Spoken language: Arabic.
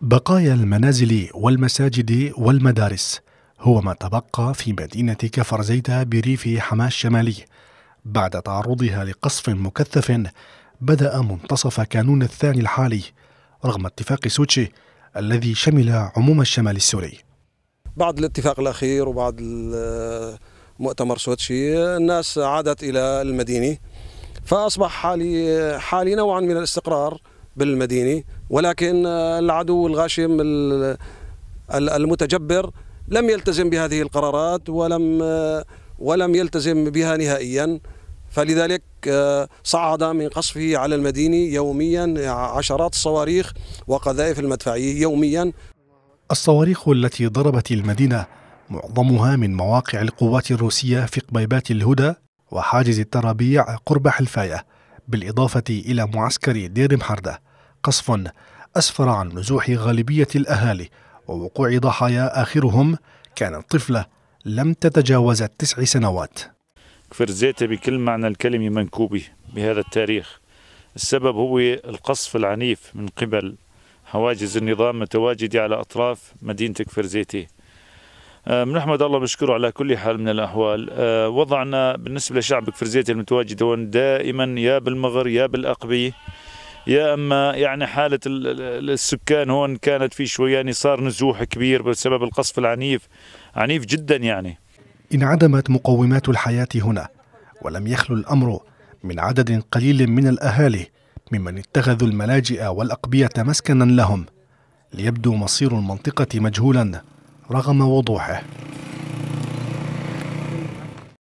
بقايا المنازل والمساجد والمدارس هو ما تبقى في مدينة كفر زيتا بريف حماة الشمالي بعد تعرضها لقصف مكثف بدأ منتصف كانون الثاني الحالي رغم اتفاق سوتشي الذي شمل عموم الشمال السوري بعد الاتفاق الأخير وبعد مؤتمر سوتشي الناس عادت إلى المدينة فأصبح حالي حالي نوعا من الاستقرار بالمدينه ولكن العدو الغاشم المتجبر لم يلتزم بهذه القرارات ولم ولم يلتزم بها نهائيا فلذلك صعد من قصفه على المدينة يوميا عشرات الصواريخ وقذائف المدفعية يوميا الصواريخ التي ضربت المدينة معظمها من مواقع القوات الروسية في قبيبات الهدى وحاجز الترابيع قرب حلفاية بالإضافة إلى معسكر دير محردة قصف أسفر عن نزوح غالبية الأهالي ووقوع ضحايا آخرهم كانت طفلة لم تتجاوز التسع سنوات كفر زيتة بكل معنى الكلمة منكوبة بهذا التاريخ السبب هو القصف العنيف من قبل حواجز النظام متواجدة على أطراف مدينة كفر زيتة آه، بنحمد الله بشكره على كل حال من الأحوال آه، وضعنا بالنسبة لشعب كفر زيتة المتواجد هون دائما يا بالمغر يا بالأقبية يا اما يعني حاله السكان هون كانت في شوي يعني صار نزوح كبير بسبب القصف العنيف عنيف جدا يعني انعدمت مقومات الحياه هنا ولم يخلو الامر من عدد قليل من الاهالي ممن اتخذوا الملاجئ والاقبيه مسكنا لهم ليبدو مصير المنطقه مجهولا رغم وضوحه